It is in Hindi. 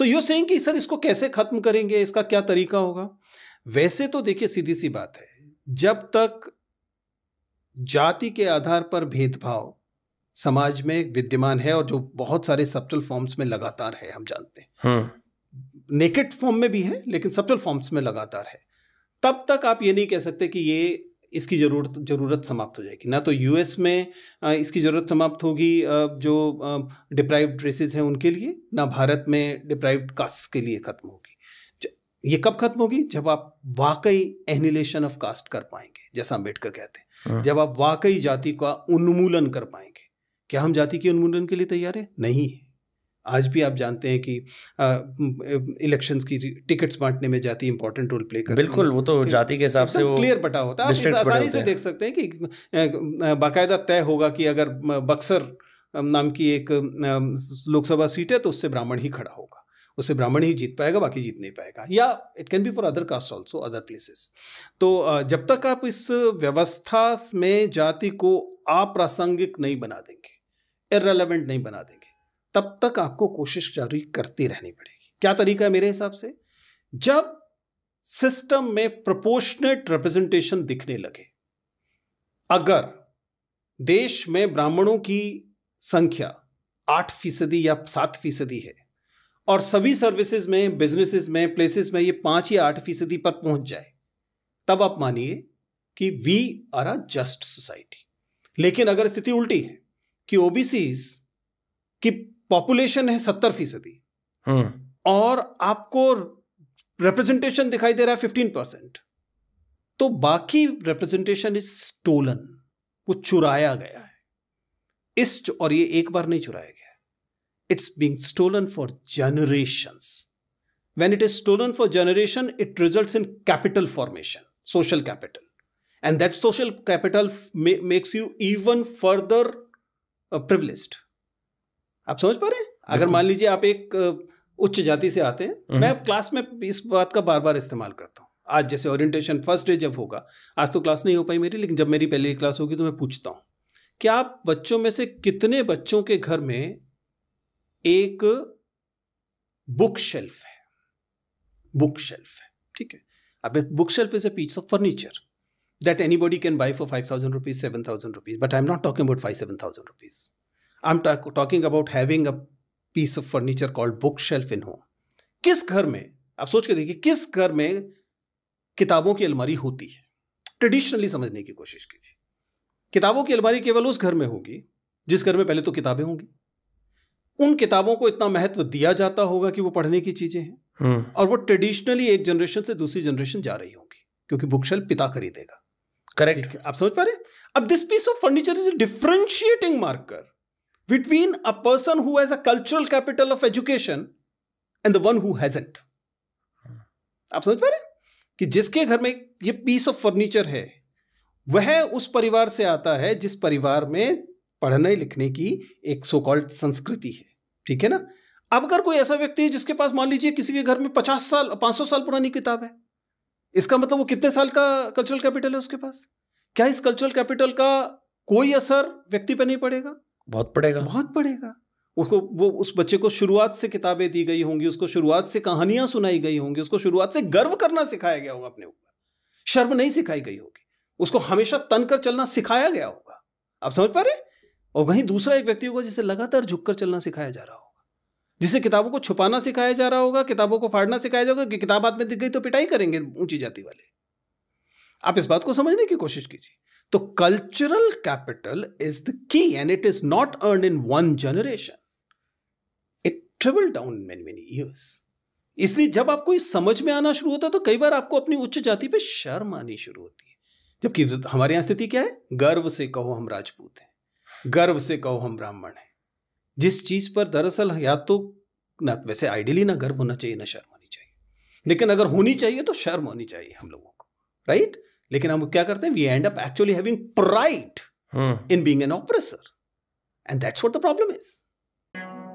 सो यू सेइंग कि सर इसको कैसे ख़त्म करेंगे इसका क्या तरीका होगा वैसे तो देखिए सीधी सी बात है जब तक जाति के आधार पर भेदभाव समाज में विद्यमान है और जो बहुत सारे सप्टल फॉर्म्स में लगातार है हम जानते हैं नेकेट हाँ। फॉर्म में भी है लेकिन सप्टल फॉर्म्स में लगातार है तब तक आप ये नहीं कह सकते कि ये इसकी ज़रूरत ज़रूरत समाप्त हो जाएगी ना तो यूएस में इसकी ज़रूरत समाप्त होगी जो डिप्राइव रेसेस हैं उनके लिए ना भारत में डिप्राइव कास्ट के लिए ख़त्म होगी ये कब खत्म होगी जब आप वाकई एनिलेशन ऑफ कास्ट कर पाएंगे जैसा अम्बेडकर कहते हैं हाँ। जब आप वाकई जाति का उन्मूलन कर पाएंगे क्या हम जाति के उन्मूलन के लिए तैयार है नहीं है आज भी आप जानते हैं कि इलेक्शंस की टिकट्स बांटने में जाति इंपॉर्टेंट रोल प्ले कर बिल्कुल वो तो जाति के हिसाब से वो क्लियर पटा होता है आप आसानी से देख सकते हैं कि बाकायदा तय होगा कि अगर बक्सर नाम की एक लोकसभा सीट है तो उससे ब्राह्मण ही खड़ा होगा उसे ब्राह्मण ही जीत पाएगा बाकी जीत नहीं पाएगा या it can be for other caste also other places तो जब तक आप इस व्यवस्था में जाति को अप्रासंगिक नहीं बना देंगे इरेलीवेंट नहीं बना देंगे तब तक आपको कोशिश जारी करती रहनी पड़ेगी क्या तरीका है मेरे हिसाब से जब सिस्टम में प्रोपोर्शनेट रिप्रेजेंटेशन दिखने लगे अगर देश में ब्राह्मणों की संख्या आठ फीसदी या सात फीसदी है और सभी सर्विसेज में बिजनेसेस में प्लेसेस में ये पांच या आठ फीसदी पर पहुंच जाए तब आप मानिए कि we are a just society लेकिन अगर स्थिति उल्टी है कि ओबीसी की पॉपुलेशन है सत्तर फीसदी हम्म। और आपको रिप्रेजेंटेशन दिखाई दे रहा है फिफ्टीन परसेंट तो बाकी रिप्रेजेंटेशन इज स्टोलन वो चुराया गया है इस और ये एक बार नहीं चुराया गया it's being stolen for generation when it is stolen for generation it result in capital formation social capital and that social capital makes you even further privileged आप समझ पा रहे हैं अगर मान लीजिए आप एक उच्च जाति से आते हैं हम्म। मैं क्लास में इस बात का बार बार इस्तेमाल करता हूँ आज जैसे ओरिएंटेशन फर्स्ट डे जब होगा आज तो क्लास नहीं हो पाई मेरी लेकिन जब मेरी पहली क्लास होगी तो मैं पूछता हूँ क्या आप बच्चों में से कितने बच्चों के घर में एक बुक शेल्फ है बुक शेल्फ है ठीक है अब bookshelf is a piece of furniture that anybody can buy for five thousand rupees seven thousand rupees but I am not talking about five seven thousand rupees am talking about having a piece of furniture called bookshelf in home किस घर में आप सोच के देखिए किस घर में किताबों की अलमारी होती है ट्रेडिशनली समझने की कोशिश कीजिए किताबों की अलमारी केवल उस घर में होगी जिस घर में पहले तो किताबें होंगी उन किताबों को इतना महत्व दिया जाता होगा कि वो पढ़ने की चीजें हैं हम्म। और वो ट्रेडिशनली एक जनरेशन से दूसरी जनरेशन जा रही होंगी क्योंकि बुकशेल पिता खरीदेगा करेक्ट आप समझ पा रहे अब this piece of furniture is differentiating marker between a person who has a cultural capital of education and the one who hasn't आप समझ पा रहे कि जिसके घर में ये पीस ऑफ फर्नीचर है वह उस परिवार से आता है जिस परिवार में पढ़ने लिखने की एक सो कॉल्ड संस्कृति है ठीक है ना अब अगर कोई ऐसा व्यक्ति है जिसके पास मान लीजिए किसी के घर में पचास साल पांच सौ साल पुरानी किताब है इसका मतलब वो कितने साल का कल्चरल कैपिटल है उसके पास क्या इस कल्चरल कैपिटल का कोई असर व्यक्ति पर नहीं पड़ेगा बहुत पड़ेगा बहुत पड़ेगा उसको वो उस बच्चे को शुरुआत से किताबें दी गई होंगी उसको शुरुआत से कहानियां सुनाई गई होंगी उसको शुरुआत से गर्व करना सिखाया गया होगा अपने ऊपर शर्म नहीं सिखाई गई होगी उसको हमेशा तन कर चलना सिखाया गया होगा आप समझ पा रहे और वहीं दूसरा एक व्यक्ति होगा जिसे लगातार झुककर चलना सिखाया जा रहा होगा जिसे किताबों को छुपाना सिखाया जा रहा होगा किताबों को फाड़ना सिखाया जाएगा कि किताब हाथ में दिख गई तो पिटाई करेंगे ऊंची जाति वाले आप इस बात को समझने की कोशिश कीजिए तो cultural capital is the key and it is not earn in one generation it travel down many many years इसलिए जब आपको इस समझ में आना शुरू होता है तो कई बार आपको अपनी उच्च जाति पे शर्म आनी शुरू होती है जबकि हमारे यहां स्थिति क्या है गर्व से कहो हम राजपूत हैं गर्व से कहो हम ब्राह्मण हैं जिस चीज पर दरअसल या तो ना वैसे आइडियली ना गर्व होना चाहिए ना शर्म होनी चाहिए लेकिन अगर होनी चाहिए तो शर्म होनी चाहिए हम लोगों को राइट लेकिन हम क्या करते हैं we end up actually having pride in being an oppressor and that's what the problem is